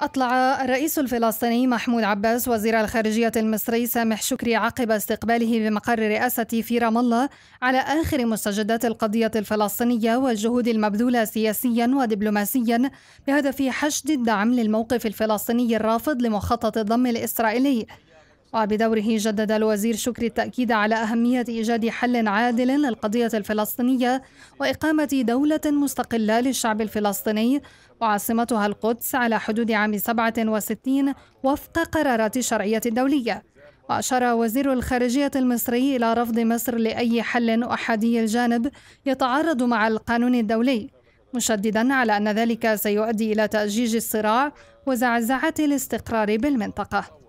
أطلع الرئيس الفلسطيني محمود عباس وزير الخارجية المصري سامح شكري عقب استقباله بمقر الرئاسة في رام الله على آخر مستجدات القضية الفلسطينية والجهود المبذولة سياسيا ودبلوماسيا بهدف حشد الدعم للموقف الفلسطيني الرافض لمخطط الضم الإسرائيلي وبدوره جدد الوزير شكري التأكيد على أهمية إيجاد حل عادل للقضية الفلسطينية وإقامة دولة مستقلة للشعب الفلسطيني وعاصمتها القدس على حدود عام 67 وفق قرارات الشرعية الدولية وأشار وزير الخارجية المصري إلى رفض مصر لأي حل أحادي الجانب يتعارض مع القانون الدولي مشددا على أن ذلك سيؤدي إلى تأجيج الصراع وزعزعة الاستقرار بالمنطقة